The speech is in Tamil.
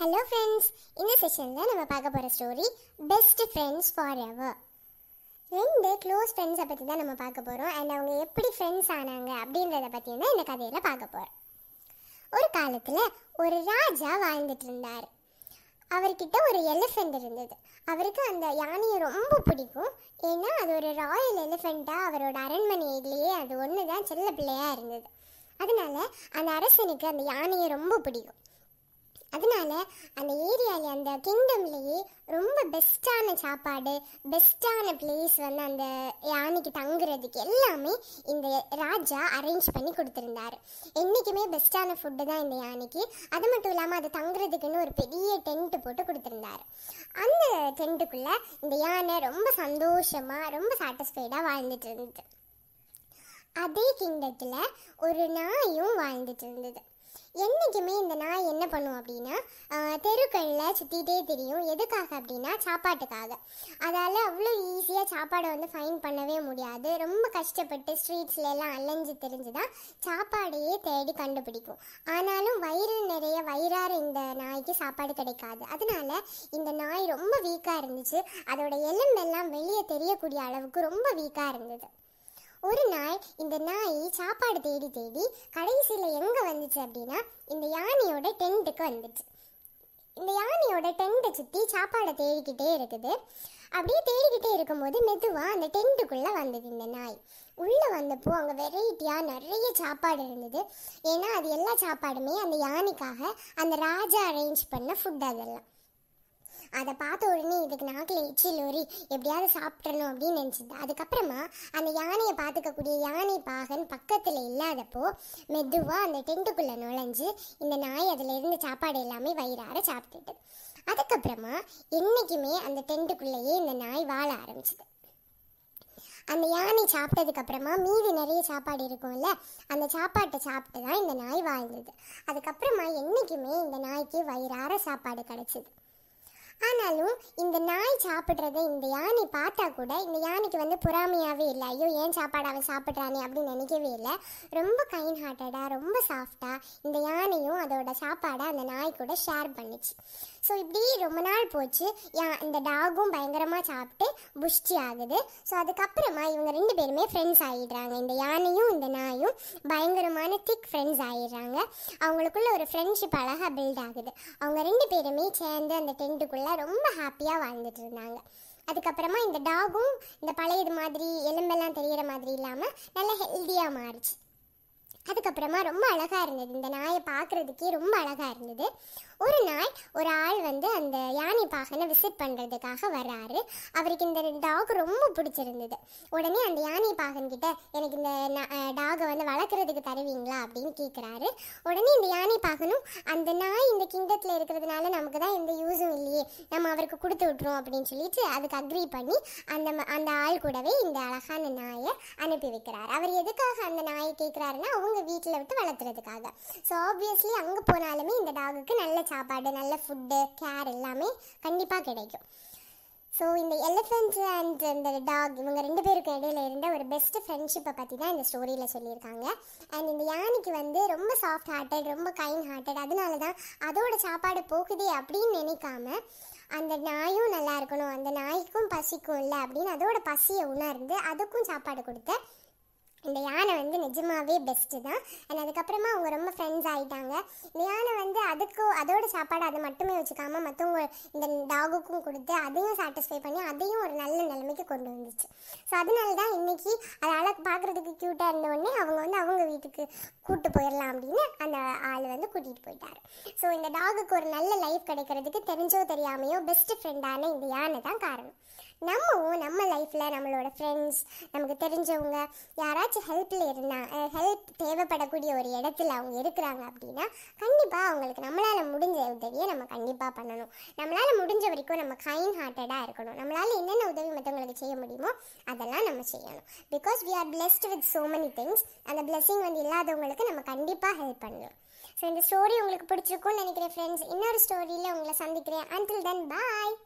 ஹலோ ஃப்ரெண்ட்ஸ் இந்த செஷனில் நம்ம பார்க்க போகிற story best friends forever ரெண்டு க்ளோஸ் ஃப்ரெண்ட்ஸை பற்றி தான் நம்ம பார்க்க போகிறோம் அண்ட் அவங்க எப்படி ஃப்ரெண்ட்ஸ் ஆனாங்க அப்படின்றத பற்றி தான் இந்த கதையில் பார்க்க போகிறோம் ஒரு காலத்தில் ஒரு ராஜா வாழ்ந்துட்டு இருந்தார் அவர்கிட்ட ஒரு எலிஃபெண்ட் இருந்தது அவருக்கு அந்த யானையை ரொம்ப பிடிக்கும் ஏன்னா அது ஒரு ராயல் எலிஃபெண்ட்டாக அவரோட அரண்மனையிலேயே அது ஒன்று தான் செல்ல பிள்ளையாக இருந்தது அதனால அந்த அரசனுக்கு அந்த யானையை ரொம்ப பிடிக்கும் அதனால அந்த ஏரியாவில் அந்த கிங்டம்லேயே ரொம்ப பெஸ்ட்டான சாப்பாடு பெஸ்ட்டான பிளேஸ் வந்து அந்த யானைக்கு தங்குறதுக்கு எல்லாமே இந்த ராஜா அரேஞ்ச் பண்ணி கொடுத்துருந்தார் என்றைக்குமே பெஸ்ட்டான ஃபுட்டு தான் இந்த யானைக்கு அது மட்டும் இல்லாமல் அது தங்குறதுக்குன்னு ஒரு பெரிய டென்ட்டு போட்டு கொடுத்துருந்தார் அந்த டென்ட்டுக்குள்ளே இந்த யானை ரொம்ப சந்தோஷமாக ரொம்ப சாட்டிஸ்ஃபைடாக வாழ்ந்துட்டு இருந்தது அதே கிங்டத்தில் ஒரு நாயும் வாழ்ந்துட்டு இருந்தது என்றைக்குமே இந்த நாய் என்ன பண்ணும் அப்படின்னா தெருக்களில் சுற்றிட்டே தெரியும் எதுக்காக அப்படின்னா சாப்பாட்டுக்காக அதால் அவ்வளோ ஈஸியாக சாப்பாடை வந்து ஃபைன் பண்ணவே முடியாது ரொம்ப கஷ்டப்பட்டு ஸ்ட்ரீட்ஸ்ல எல்லாம் அலைஞ்சு தெரிஞ்சு தான் சாப்பாடையே தேடி கண்டுபிடிக்கும் ஆனாலும் வயிறு நிறைய வயிறார இந்த நாய்க்கு சாப்பாடு கிடைக்காது அதனால இந்த நாய் ரொம்ப வீக்காக இருந்துச்சு அதோட எலும்பெல்லாம் வெளியே தெரியக்கூடிய அளவுக்கு ரொம்ப வீக்காக இருந்தது ஒரு நாள் இந்த நாய் சாப்பாடு தேடி தேடி கடைசியில் எங்கே வந்துச்சு அப்படின்னா இந்த யானையோட டென்ட்டுக்கு வந்துச்சு இந்த யானையோட டென்ட்டை சுற்றி சாப்பாடை தேடிக்கிட்டே இருக்குது அப்படியே தேடிக்கிட்டே இருக்கும்போது மெதுவாக அந்த டென்ட்டுக்குள்ளே வந்தது இந்த நாய் உள்ளே வந்தப்போ அங்கே வெரைட்டியாக நிறைய சாப்பாடு இருந்தது ஏன்னா அது எல்லா சாப்பாடுமே அந்த யானைக்காக அந்த ராஜா அரேஞ்ச் பண்ண ஃபுட் அதெல்லாம் அதை பார்த்த உடனே இதுக்கு சி லோரி எப்படியாவது சாப்பிட்றணும் அப்படின்னு நினச்சிது அதுக்கப்புறமா அந்த யானையை பார்த்துக்கக்கூடிய யானை பாகன் பக்கத்தில் இல்லாதப்போ மெதுவாக அந்த டென்ட்டுக்குள்ளே நுழைஞ்சு இந்த நாய் அதில் இருந்து சாப்பாடு எல்லாமே வயிறார சாப்பிட்டுட்டு அதுக்கப்புறமா என்றைக்குமே அந்த டென்ட்டுக்குள்ளேயே இந்த நாய் வாழ ஆரம்பிச்சிது அந்த யானை சாப்பிட்டதுக்கப்புறமா மீதி நிறைய சாப்பாடு இருக்கும்ல அந்த சாப்பாட்டை சாப்பிட்டு தான் இந்த நாய் வாழ்ந்தது அதுக்கப்புறமா என்றைக்குமே இந்த நாய்க்கு வயிறார சாப்பாடு கிடச்சிது ஆனாலும் இந்த நாய் சாப்பிட்றத இந்த யானை பார்த்தா கூட இந்த யானைக்கு வந்து பொறாமையாகவே இல்லை ஐயோ ஏன் சாப்பாடு அவன் சாப்பிட்றானே அப்படின்னு நினைக்கவே இல்லை ரொம்ப கைண்ட் ஹார்ட்டடாக ரொம்ப சாஃப்டாக இந்த யானையும் அதோட சாப்பாடை அந்த நாய் கூட ஷேர் பண்ணிச்சு ஸோ இப்படி ரொம்ப நாள் போச்சு இந்த டாகும் பயங்கரமாக சாப்பிட்டு புஷ்டி ஆகுது ஸோ அதுக்கப்புறமா இவங்க ரெண்டு பேருமே ஃப்ரெண்ட்ஸ் ஆகிடுறாங்க இந்த யானையும் இந்த நாயும் பயங்கரமான திக் ஃப்ரெண்ட்ஸ் ஆகிடுறாங்க அவங்களுக்குள்ள ஒரு ஃப்ரெண்ட்ஷிப் அழகாக பில்ட் ஆகுது அவங்க ரெண்டு பேருமே சேர்ந்து அந்த டென்ட்டுக்குள்ளே எல்லாம் ரொம்ப ஹாப்பியாக வாழ்ந்துட்டு இருந்தாங்க அதுக்கப்புறமா இந்த டாகும் இந்த பழையது மாதிரி எலும்பெல்லாம் தெரிகிற மாதிரி இல்லாமல் நல்லா ஹெல்த்தியாக மாறிச்சு அதுக்கப்புறமா ரொம்ப அழகாக இருந்தது இந்த நாயை பார்க்குறதுக்கே ரொம்ப அழகாக இருந்தது ஒரு நாள் ஒரு ஆள் வந்து அந்த யானை பாகனை விசிட் பண்ணுறதுக்காக வர்றாரு அவருக்கு இந்த டாக் ரொம்ப பிடிச்சிருந்தது உடனே அந்த யானை பாகன் கிட்ட எனக்கு இந்த டாகை வந்து வளர்க்குறதுக்கு தருவீங்களா அப்படின்னு கேட்குறாரு உடனே இந்த யானை பாகனும் அந்த நாய் இந்த கிங்கத்தில் இருக்கிறதுனால நமக்கு தான் எந்த யூஸும் இல்லையே நம்ம அவருக்கு கொடுத்து விட்ருவோம் அப்படின்னு சொல்லிட்டு அதுக்கு அக்ரி பண்ணி அந்த அந்த ஆள் கூடவே இந்த அழகான நாயை அனுப்பி வைக்கிறார் அவர் எதுக்காக அந்த நாயை கேட்குறாருன்னா அவங்க வீட்டில் விட்டு வளர்த்துறதுக்காக ஸோ ஆப்வியஸ்லி அங்கே போனாலுமே இந்த டாகுக்கு நல்ல சாப்பாடு நல்ல ஃபுட்டு கேர் எல்லாமே கண்டிப்பாக கிடைக்கும் ஸோ இந்த எலிஃபெண்ட் அண்ட் இந்த டாக் இவங்க ரெண்டு பேருக்கு இடையில இருந்த ஒரு பெஸ்ட் ஃப்ரெண்ட்ஷிப்பை பற்றி தான் இந்த ஸ்டோரியில் சொல்லியிருக்காங்க அண்ட் இந்த யானைக்கு வந்து ரொம்ப சாஃப்ட் ஹார்ட்டட் ரொம்ப கைண்ட் ஹார்ட்டட் அதனால தான் அதோட சாப்பாடு போகுதே அப்படின்னு நினைக்காம அந்த நாயும் நல்லா இருக்கணும் அந்த நாய்க்கும் பசிக்கும் இல்லை அப்படின்னு அதோட பசியை உணர்ந்து அதுக்கும் சாப்பாடு கொடுத்த இந்த யானை வந்து நிஜமாவே பெஸ்ட்டு தான் அண்ட் அதுக்கப்புறமா அவங்க ரொம்ப ஃப்ரெண்ட்ஸ் ஆகிட்டாங்க இந்த யானை வந்து அதுக்கு அதோட சாப்பாடு அதை மட்டுமே வச்சுக்காம மற்றவங்க இந்த டாகுக்கும் கொடுத்து அதையும் சாட்டிஸ்ஃபை பண்ணி அதையும் ஒரு நல்ல நிலைமைக்கு கொண்டு வந்துச்சு ஸோ அதனால தான் இன்றைக்கி அது அழகு பார்க்குறதுக்கு க்யூட்டாக இருந்தோடனே அவங்க வந்து அவங்க வீட்டுக்கு கூப்பிட்டு போயிடலாம் அப்படின்னு அந்த ஆள் வந்து கூட்டிகிட்டு போயிட்டார் ஸோ இந்த டாகுக்கு ஒரு நல்ல லைஃப் கிடைக்கிறதுக்கு தெரிஞ்சோ தெரியாமையோ பெஸ்ட் ஃப்ரெண்டான இந்த யானை தான் காரணம் நம்மவும் நம்ம லைஃப்பில் நம்மளோட ஃப்ரெண்ட்ஸ் நமக்கு தெரிஞ்சவங்க யாராவது ஏதாச்சும் ஹெல்ப்பில் இருந்தா ஹெல்ப் தேவைப்படக்கூடிய ஒரு இடத்துல அவங்க இருக்கிறாங்க அப்படின்னா கண்டிப்பாக அவங்களுக்கு நம்மளால் முடிஞ்ச உதவியை நம்ம கண்டிப்பாக பண்ணணும் நம்மளால் முடிஞ்ச வரைக்கும் நம்ம கைண்ட் ஹார்ட்டடாக இருக்கணும் நம்மளால் என்னென்ன உதவி மற்றவங்களுக்கு செய்ய முடியுமோ அதெல்லாம் நம்ம செய்யணும் because we are blessed with so many things அந்த பிளெஸ்ஸிங் வந்து இல்லாதவங்களுக்கு நம்ம கண்டிப்பாக ஹெல்ப் பண்ணணும் ஸோ இந்த ஸ்டோரி உங்களுக்கு பிடிச்சிருக்கும்னு நினைக்கிறேன் ஃப்ரெண்ட்ஸ் இன்னொரு ஸ்டோரியில் உங்களை சந்திக்கிறேன் அன்டில் தென் பாய்